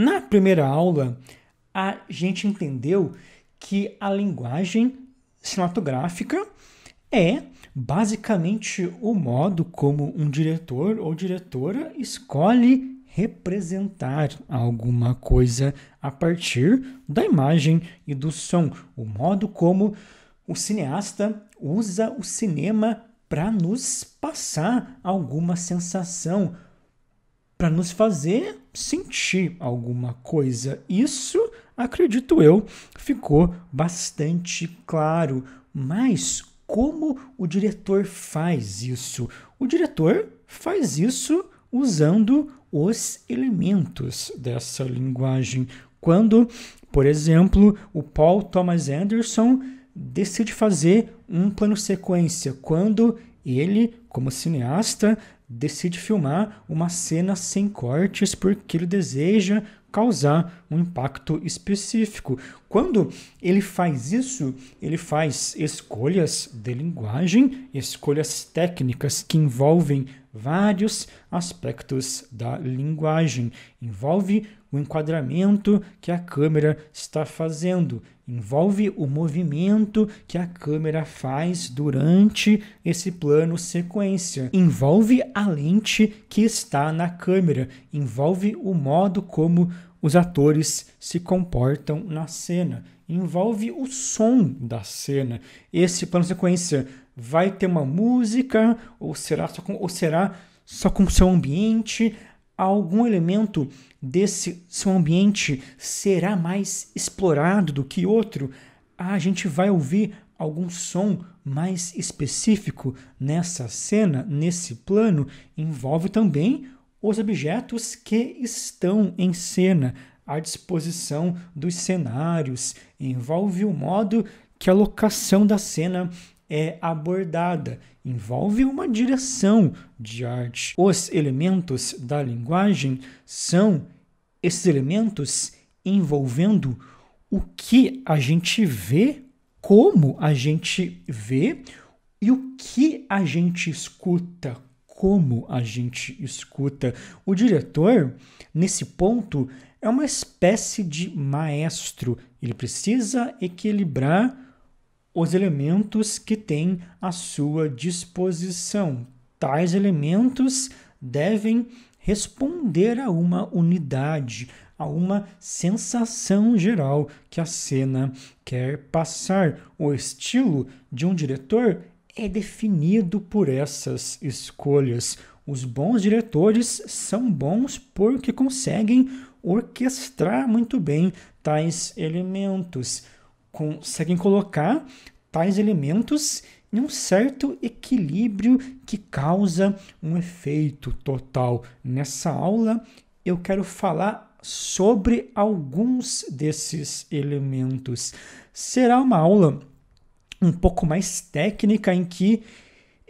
Na primeira aula, a gente entendeu que a linguagem cinematográfica é basicamente o modo como um diretor ou diretora escolhe representar alguma coisa a partir da imagem e do som, o modo como o cineasta usa o cinema para nos passar alguma sensação, para nos fazer sentir alguma coisa. Isso, acredito eu, ficou bastante claro. Mas como o diretor faz isso? O diretor faz isso usando os elementos dessa linguagem. Quando, por exemplo, o Paul Thomas Anderson decide fazer um plano sequência, quando ele, como cineasta, decide filmar uma cena sem cortes porque ele deseja causar um impacto específico. Quando ele faz isso, ele faz escolhas de linguagem, escolhas técnicas que envolvem vários aspectos da linguagem. Envolve o enquadramento que a câmera está fazendo, envolve o movimento que a câmera faz durante esse plano sequência, envolve a lente que está na câmera, envolve o modo como os atores se comportam na cena, envolve o som da cena. Esse plano sequência vai ter uma música ou será só com, ou será só com seu ambiente? Algum elemento desse seu ambiente será mais explorado do que outro? A gente vai ouvir algum som mais específico nessa cena, nesse plano, envolve também os objetos que estão em cena, a disposição dos cenários, envolve o modo que a locação da cena é abordada, envolve uma direção de arte. Os elementos da linguagem são esses elementos envolvendo o que a gente vê, como a gente vê e o que a gente escuta, como a gente escuta. O diretor, nesse ponto, é uma espécie de maestro. Ele precisa equilibrar os elementos que tem à sua disposição. Tais elementos devem responder a uma unidade, a uma sensação geral que a cena quer passar. O estilo de um diretor é definido por essas escolhas. Os bons diretores são bons porque conseguem orquestrar muito bem tais elementos conseguem colocar tais elementos em um certo equilíbrio que causa um efeito total. Nessa aula, eu quero falar sobre alguns desses elementos. Será uma aula um pouco mais técnica em que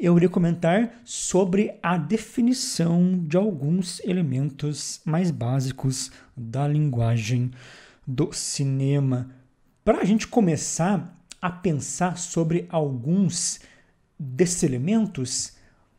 eu irei comentar sobre a definição de alguns elementos mais básicos da linguagem do cinema. Para a gente começar a pensar sobre alguns desses elementos,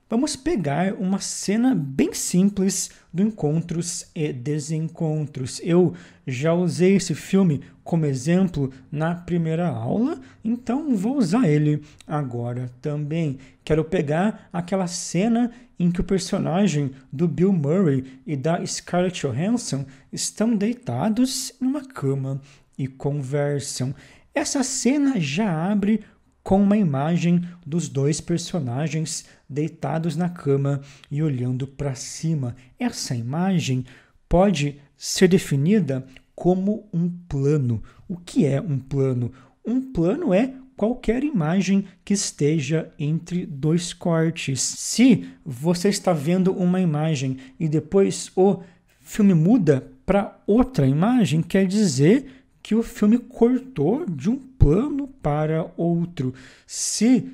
vamos pegar uma cena bem simples do Encontros e Desencontros. Eu já usei esse filme como exemplo na primeira aula, então vou usar ele agora também. Quero pegar aquela cena em que o personagem do Bill Murray e da Scarlett Johansson estão deitados em uma cama e conversam. Essa cena já abre com uma imagem dos dois personagens deitados na cama e olhando para cima. Essa imagem pode ser definida como um plano. O que é um plano? Um plano é qualquer imagem que esteja entre dois cortes. Se você está vendo uma imagem e depois o filme muda para outra imagem, quer dizer que o filme cortou de um plano para outro. Se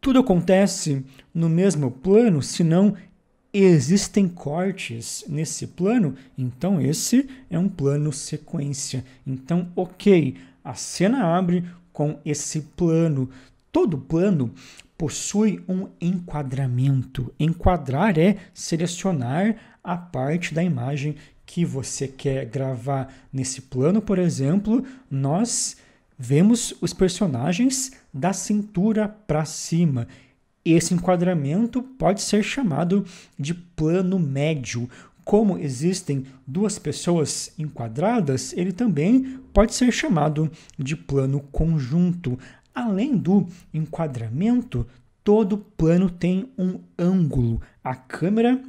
tudo acontece no mesmo plano, se não existem cortes nesse plano, então esse é um plano sequência. Então, ok, a cena abre com esse plano Todo plano possui um enquadramento. Enquadrar é selecionar a parte da imagem que você quer gravar. Nesse plano, por exemplo, nós vemos os personagens da cintura para cima. Esse enquadramento pode ser chamado de plano médio. Como existem duas pessoas enquadradas, ele também pode ser chamado de plano conjunto. Além do enquadramento, todo plano tem um ângulo. A câmera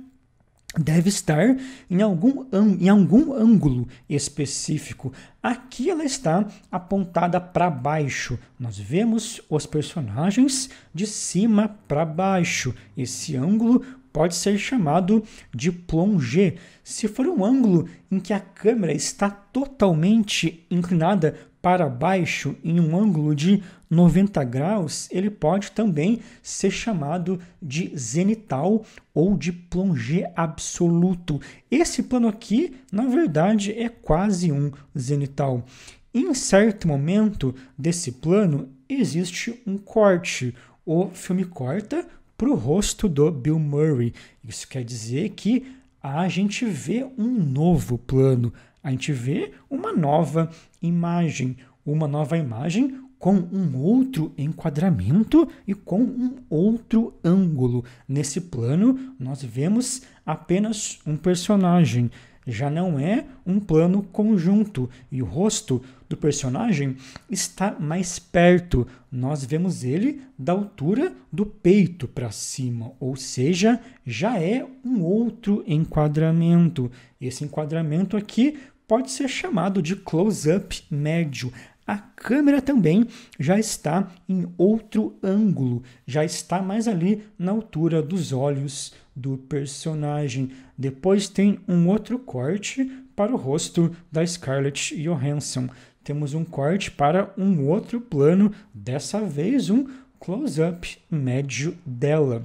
deve estar em algum, em algum ângulo específico. Aqui ela está apontada para baixo. Nós vemos os personagens de cima para baixo. Esse ângulo pode ser chamado de plongé. Se for um ângulo em que a câmera está totalmente inclinada para baixo em um ângulo de 90 graus, ele pode também ser chamado de zenital ou de plongé absoluto. Esse plano aqui, na verdade, é quase um zenital. Em certo momento desse plano, existe um corte. O filme corta para o rosto do Bill Murray. Isso quer dizer que a gente vê um novo plano, a gente vê uma nova imagem, uma nova imagem com um outro enquadramento e com um outro ângulo. Nesse plano, nós vemos apenas um personagem, já não é um plano conjunto e o rosto do personagem está mais perto. Nós vemos ele da altura do peito para cima, ou seja, já é um outro enquadramento. Esse enquadramento aqui pode ser chamado de close-up médio. A câmera também já está em outro ângulo, já está mais ali na altura dos olhos do personagem. Depois tem um outro corte para o rosto da Scarlett Johansson. Temos um corte para um outro plano, dessa vez um close-up médio dela.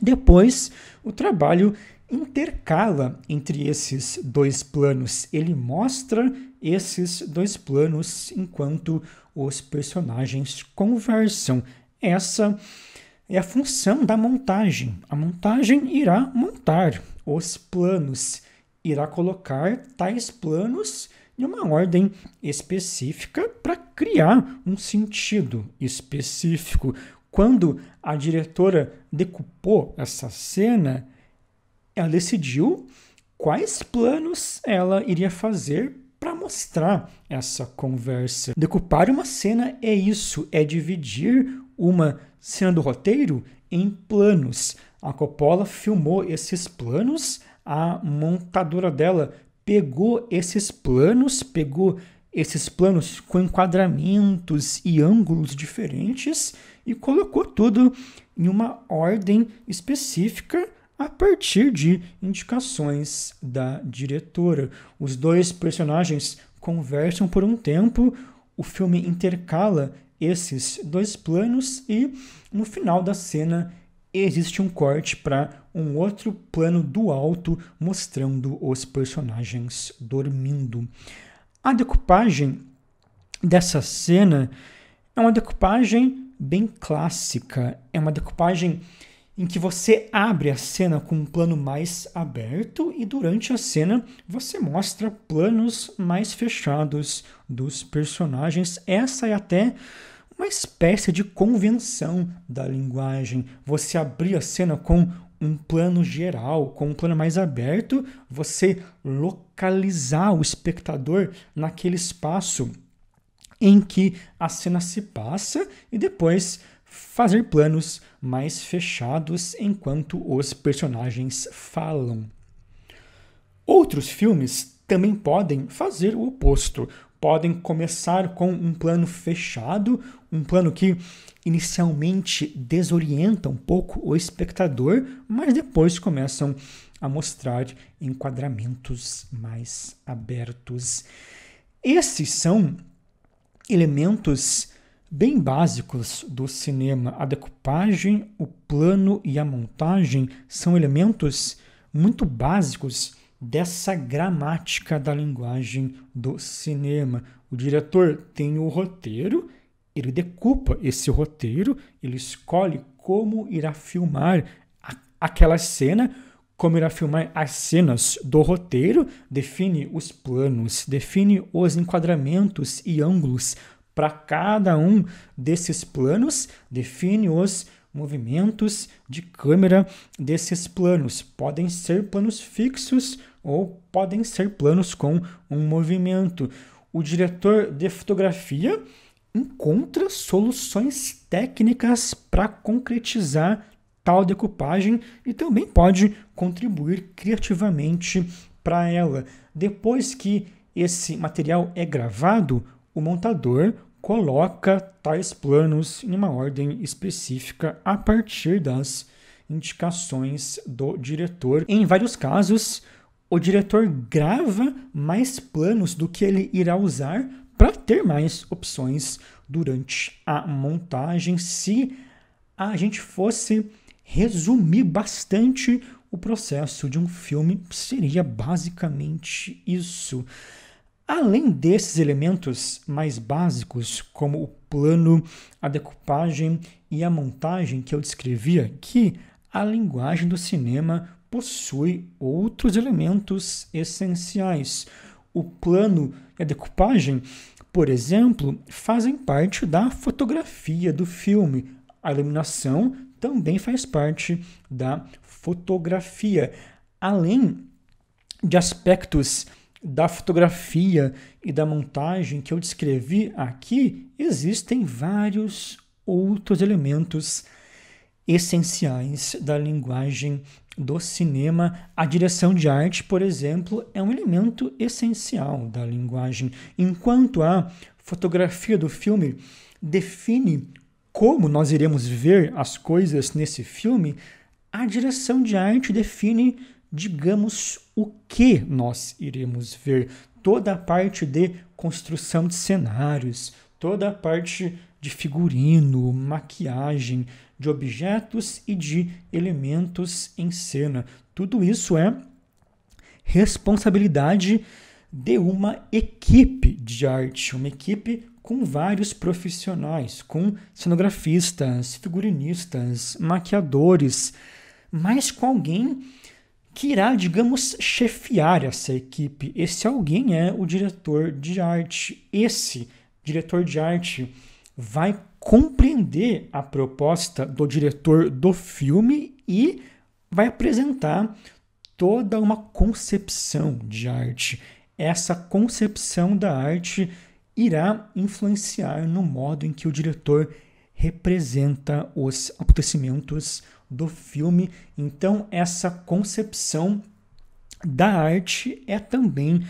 Depois, o trabalho intercala entre esses dois planos, ele mostra esses dois planos enquanto os personagens conversam. Essa é a função da montagem. A montagem irá montar os planos, irá colocar tais planos em uma ordem específica para criar um sentido específico. Quando a diretora decupou essa cena, ela decidiu quais planos ela iria fazer para mostrar essa conversa. Decupar uma cena é isso, é dividir uma cena do roteiro em planos. A Coppola filmou esses planos, a montadora dela pegou esses planos, pegou esses planos com enquadramentos e ângulos diferentes e colocou tudo em uma ordem específica a partir de indicações da diretora. Os dois personagens conversam por um tempo, o filme intercala esses dois planos e no final da cena existe um corte para um outro plano do alto mostrando os personagens dormindo. A decupagem dessa cena é uma decupagem bem clássica, é uma decupagem em que você abre a cena com um plano mais aberto e durante a cena você mostra planos mais fechados dos personagens. Essa é até uma espécie de convenção da linguagem. Você abrir a cena com um plano geral, com um plano mais aberto, você localizar o espectador naquele espaço em que a cena se passa e depois fazer planos mais fechados enquanto os personagens falam. Outros filmes também podem fazer o oposto. Podem começar com um plano fechado, um plano que inicialmente desorienta um pouco o espectador, mas depois começam a mostrar enquadramentos mais abertos. Esses são elementos bem básicos do cinema. A decupagem, o plano e a montagem são elementos muito básicos dessa gramática da linguagem do cinema. O diretor tem o roteiro, ele decupa esse roteiro, ele escolhe como irá filmar aquela cena, como irá filmar as cenas do roteiro, define os planos, define os enquadramentos e ângulos para cada um desses planos, define os movimentos de câmera desses planos. Podem ser planos fixos ou podem ser planos com um movimento. O diretor de fotografia encontra soluções técnicas para concretizar tal decupagem e também pode contribuir criativamente para ela. Depois que esse material é gravado, o montador coloca tais planos em uma ordem específica a partir das indicações do diretor. Em vários casos, o diretor grava mais planos do que ele irá usar para ter mais opções durante a montagem. Se a gente fosse resumir bastante o processo de um filme, seria basicamente isso. Além desses elementos mais básicos, como o plano, a decupagem e a montagem que eu descrevi aqui, a linguagem do cinema possui outros elementos essenciais. O plano e a decupagem, por exemplo, fazem parte da fotografia do filme. A iluminação também faz parte da fotografia, além de aspectos da fotografia e da montagem que eu descrevi aqui, existem vários outros elementos essenciais da linguagem do cinema. A direção de arte, por exemplo, é um elemento essencial da linguagem, enquanto a fotografia do filme define como nós iremos ver as coisas nesse filme, a direção de arte define digamos o que nós iremos ver, toda a parte de construção de cenários, toda a parte de figurino, maquiagem, de objetos e de elementos em cena. Tudo isso é responsabilidade de uma equipe de arte, uma equipe com vários profissionais, com cenografistas, figurinistas, maquiadores, mas com alguém que irá, digamos, chefiar essa equipe. Esse alguém é o diretor de arte. Esse diretor de arte vai compreender a proposta do diretor do filme e vai apresentar toda uma concepção de arte. Essa concepção da arte irá influenciar no modo em que o diretor representa os acontecimentos do filme. Então, essa concepção da arte é também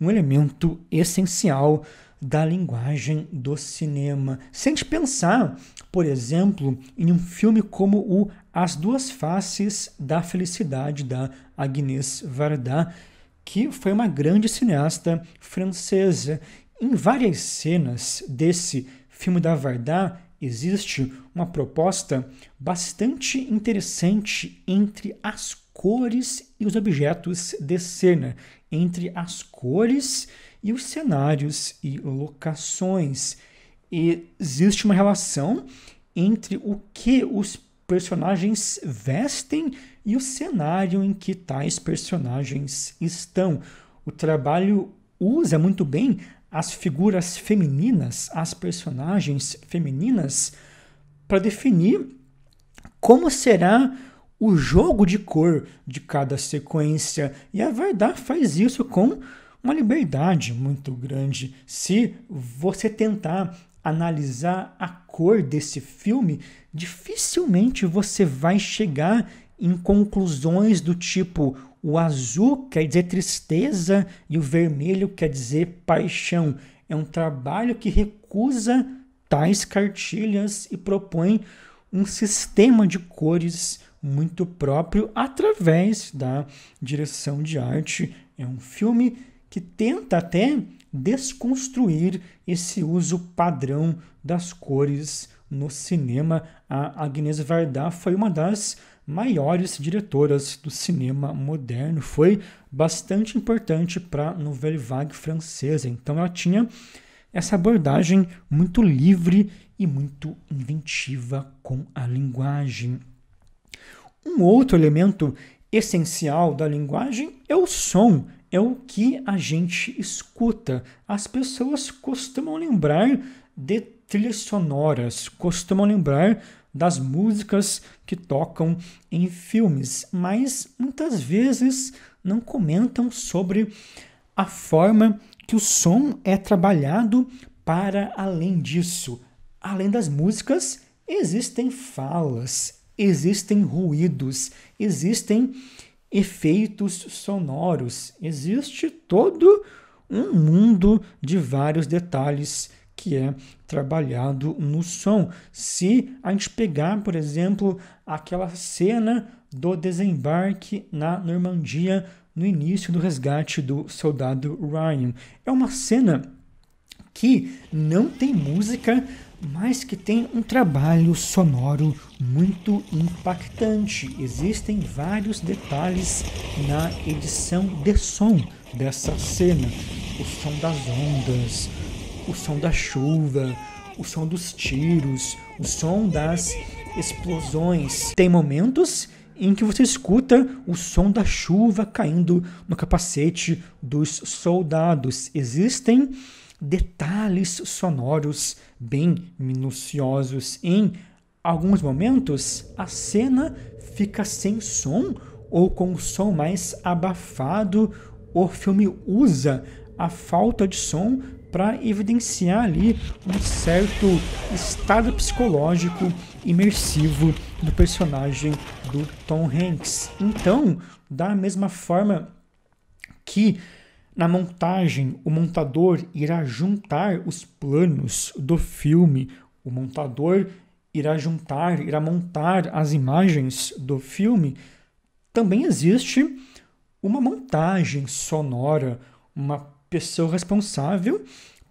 um elemento essencial da linguagem do cinema. Se a gente pensar, por exemplo, em um filme como o As Duas Faces da Felicidade, da Agnès Varda, que foi uma grande cineasta francesa. Em várias cenas desse filme da Varda, existe uma proposta bastante interessante entre as cores e os objetos de cena, entre as cores e os cenários e locações. E existe uma relação entre o que os personagens vestem e o cenário em que tais personagens estão. O trabalho usa muito bem as figuras femininas, as personagens femininas, para definir como será o jogo de cor de cada sequência. E a verdade faz isso com uma liberdade muito grande. Se você tentar analisar a cor desse filme, dificilmente você vai chegar em conclusões do tipo o azul quer dizer tristeza e o vermelho quer dizer paixão. É um trabalho que recusa tais cartilhas e propõe um sistema de cores muito próprio através da direção de arte. É um filme que tenta até desconstruir esse uso padrão das cores no cinema. A Agnes Varda foi uma das maiores diretoras do cinema moderno. Foi bastante importante para a Nouvelle Vague francesa. Então ela tinha essa abordagem muito livre e muito inventiva com a linguagem. Um outro elemento essencial da linguagem é o som, é o que a gente escuta. As pessoas costumam lembrar de trilhas sonoras, costumam lembrar das músicas que tocam em filmes, mas muitas vezes não comentam sobre a forma que o som é trabalhado para além disso. Além das músicas, existem falas, existem ruídos, existem efeitos sonoros, existe todo um mundo de vários detalhes que é trabalhado no som. Se a gente pegar, por exemplo, aquela cena do desembarque na Normandia no início do resgate do soldado Ryan, é uma cena que não tem música, mas que tem um trabalho sonoro muito impactante. Existem vários detalhes na edição de som dessa cena: o som das ondas, o som da chuva, o som dos tiros, o som das explosões. Tem momentos em que você escuta o som da chuva caindo no capacete dos soldados. Existem detalhes sonoros bem minuciosos. Em alguns momentos, a cena fica sem som ou com o som mais abafado. O filme usa a falta de som para evidenciar ali um certo estado psicológico imersivo do personagem do Tom Hanks. Então, da mesma forma que na montagem o montador irá juntar os planos do filme, o montador irá juntar, irá montar as imagens do filme, também existe uma montagem sonora, uma pessoa responsável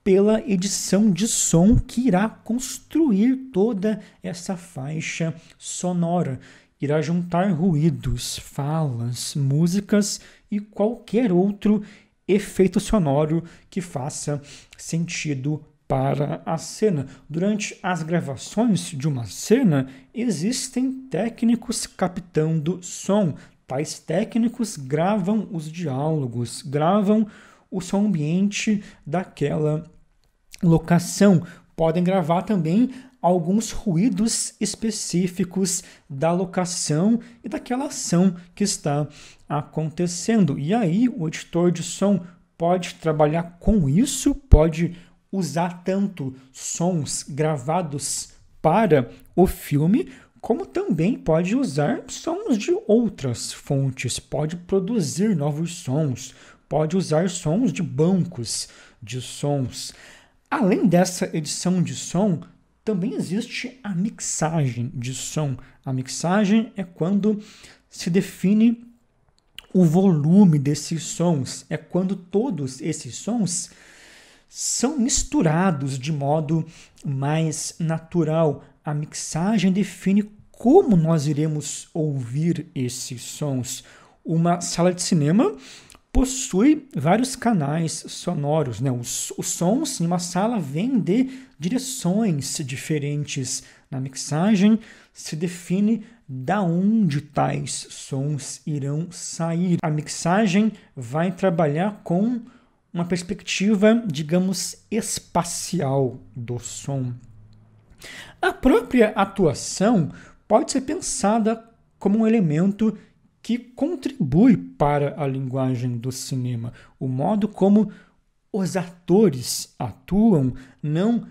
pela edição de som que irá construir toda essa faixa sonora. Irá juntar ruídos, falas, músicas e qualquer outro efeito sonoro que faça sentido para a cena. Durante as gravações de uma cena, existem técnicos captando som. Tais técnicos gravam os diálogos, gravam o som ambiente daquela locação. Podem gravar também alguns ruídos específicos da locação e daquela ação que está acontecendo. E aí o editor de som pode trabalhar com isso, pode usar tanto sons gravados para o filme, como também pode usar sons de outras fontes, pode produzir novos sons, pode usar sons de bancos de sons. Além dessa edição de som, também existe a mixagem de som. A mixagem é quando se define o volume desses sons, é quando todos esses sons são misturados de modo mais natural. A mixagem define como nós iremos ouvir esses sons. Uma sala de cinema possui vários canais sonoros. Né? Os, os, sons em uma sala vêm de direções diferentes. Na mixagem se define da onde tais sons irão sair. A mixagem vai trabalhar com uma perspectiva, digamos, espacial do som. A própria atuação pode ser pensada como um elemento que contribui para a linguagem do cinema, o modo como os atores atuam não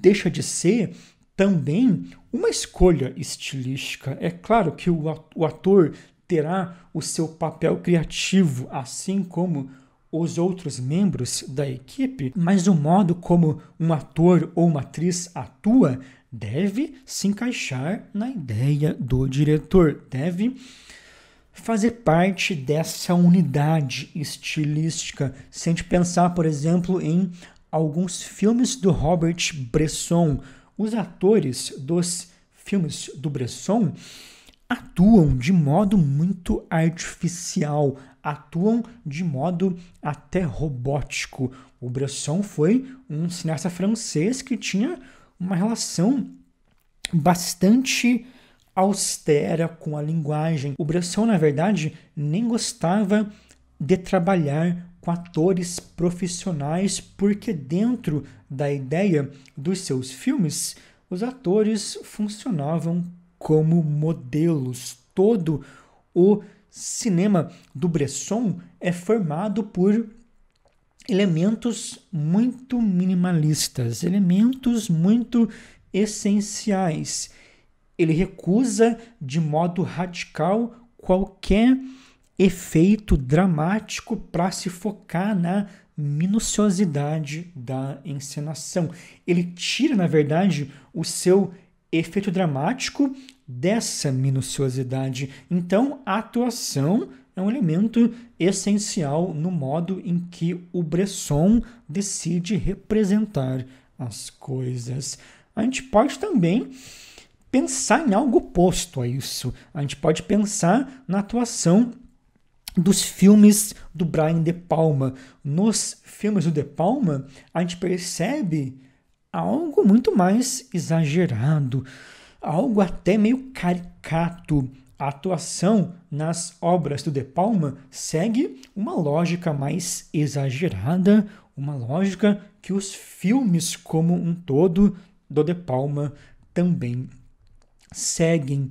deixa de ser também uma escolha estilística. É claro que o ator terá o seu papel criativo, assim como os outros membros da equipe, mas o modo como um ator ou uma atriz atua deve se encaixar na ideia do diretor, deve fazer parte dessa unidade estilística. Se a gente pensar, por exemplo, em alguns filmes do Robert Bresson, os atores dos filmes do Bresson atuam de modo muito artificial, atuam de modo até robótico. O Bresson foi um cineasta francês que tinha uma relação bastante austera com a linguagem. O Bresson, na verdade, nem gostava de trabalhar com atores profissionais, porque dentro da ideia dos seus filmes, os atores funcionavam como modelos. Todo o cinema do Bresson é formado por elementos muito minimalistas, elementos muito essenciais. Ele recusa de modo radical qualquer efeito dramático para se focar na minuciosidade da encenação. Ele tira, na verdade, o seu efeito dramático dessa minuciosidade. Então, a atuação é um elemento essencial no modo em que o Bresson decide representar as coisas. A gente pode também pensar em algo oposto a isso. A gente pode pensar na atuação dos filmes do Brian De Palma. Nos filmes do De Palma, a gente percebe algo muito mais exagerado, algo até meio caricato. A atuação nas obras do De Palma segue uma lógica mais exagerada, uma lógica que os filmes como um todo do De Palma também seguem.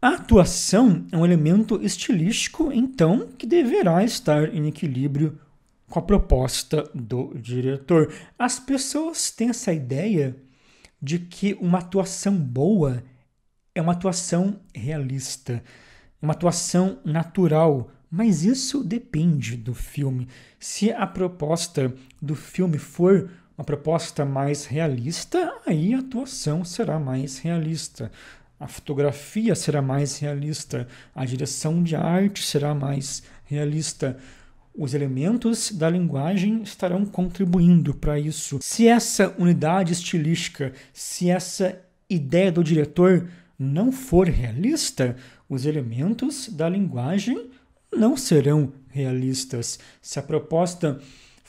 A atuação é um elemento estilístico, então, que deverá estar em equilíbrio com a proposta do diretor. As pessoas têm essa ideia de que uma atuação boa é uma atuação realista, uma atuação natural, mas isso depende do filme. Se a proposta do filme for uma proposta mais realista, aí a atuação será mais realista, a fotografia será mais realista, a direção de arte será mais realista. Os elementos da linguagem estarão contribuindo para isso. Se essa unidade estilística, se essa ideia do diretor não for realista, os elementos da linguagem não serão realistas. Se a proposta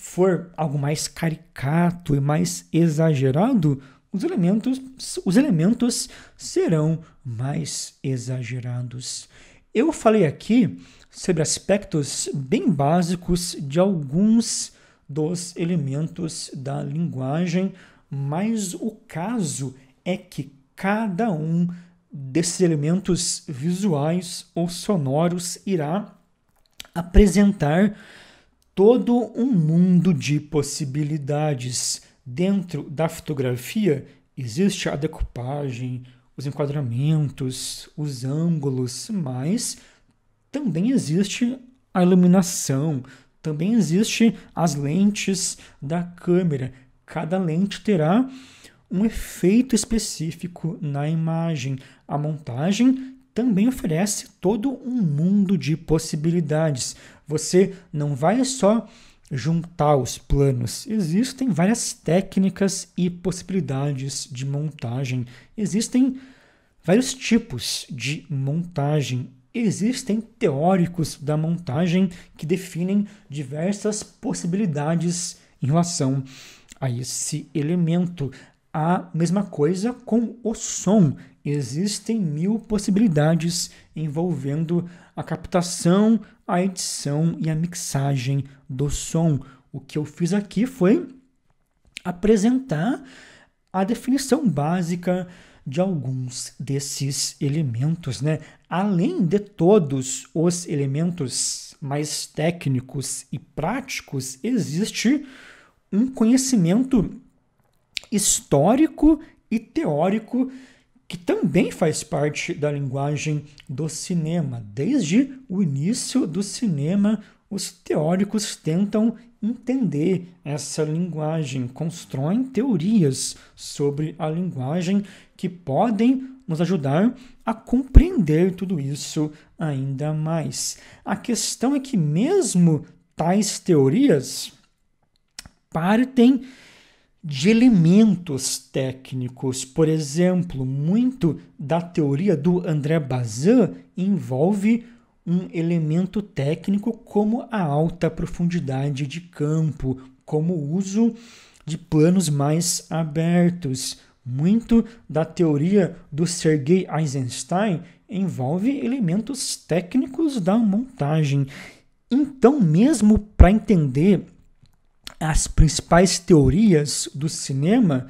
for algo mais caricato e mais exagerado, os elementos, os elementos serão mais exagerados. Eu falei aqui sobre aspectos bem básicos de alguns dos elementos da linguagem, mas o caso é que cada um desses elementos visuais ou sonoros irá apresentar todo um mundo de possibilidades. Dentro da fotografia existe a decupagem, os enquadramentos, os ângulos, mas também existe a iluminação, também existe as lentes da câmera. Cada lente terá um efeito específico na imagem. A montagem também oferece todo um mundo de possibilidades. Você não vai só juntar os planos. Existem várias técnicas e possibilidades de montagem. Existem vários tipos de montagem. Existem teóricos da montagem que definem diversas possibilidades em relação a esse elemento. A mesma coisa com o som existem mil possibilidades envolvendo a captação, a edição e a mixagem do som. O que eu fiz aqui foi apresentar a definição básica de alguns desses elementos, né? Além de todos os elementos mais técnicos e práticos, existe um conhecimento histórico e teórico que também faz parte da linguagem do cinema. Desde o início do cinema, os teóricos tentam entender essa linguagem, constroem teorias sobre a linguagem que podem nos ajudar a compreender tudo isso ainda mais. A questão é que, mesmo tais teorias partem de elementos técnicos. Por exemplo, muito da teoria do André Bazin envolve um elemento técnico como a alta profundidade de campo, como o uso de planos mais abertos. Muito da teoria do Sergei Eisenstein envolve elementos técnicos da montagem. Então, mesmo para entender as principais teorias do cinema,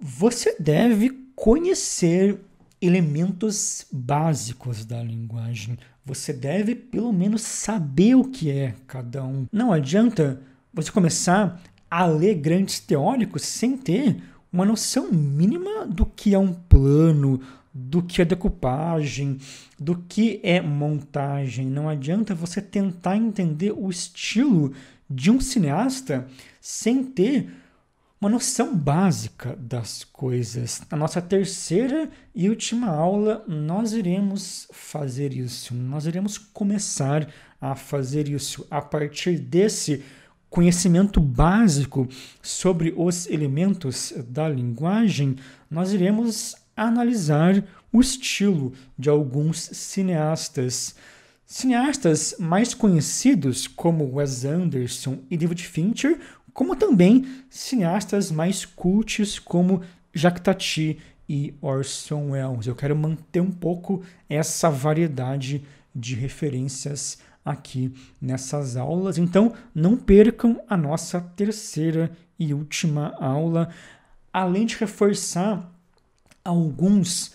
você deve conhecer elementos básicos da linguagem. Você deve pelo menos saber o que é cada um. Não adianta você começar a ler grandes teóricos sem ter uma noção mínima do que é um plano, do que é decupagem, do que é montagem. Não adianta você tentar entender o estilo de um cineasta sem ter uma noção básica das coisas. Na nossa terceira e última aula, nós iremos fazer isso. Nós iremos começar a fazer isso a partir desse conhecimento básico sobre os elementos da linguagem. Nós iremos analisar o estilo de alguns cineastas. Cineastas mais conhecidos como Wes Anderson e David Fincher, como também cineastas mais cultos como Jacques Tati e Orson Welles. Eu quero manter um pouco essa variedade de referências aqui nessas aulas. Então, não percam a nossa terceira e última aula. Além de reforçar alguns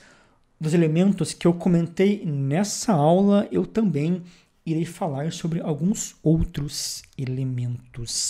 dos elementos que eu comentei nessa aula, eu também irei falar sobre alguns outros elementos.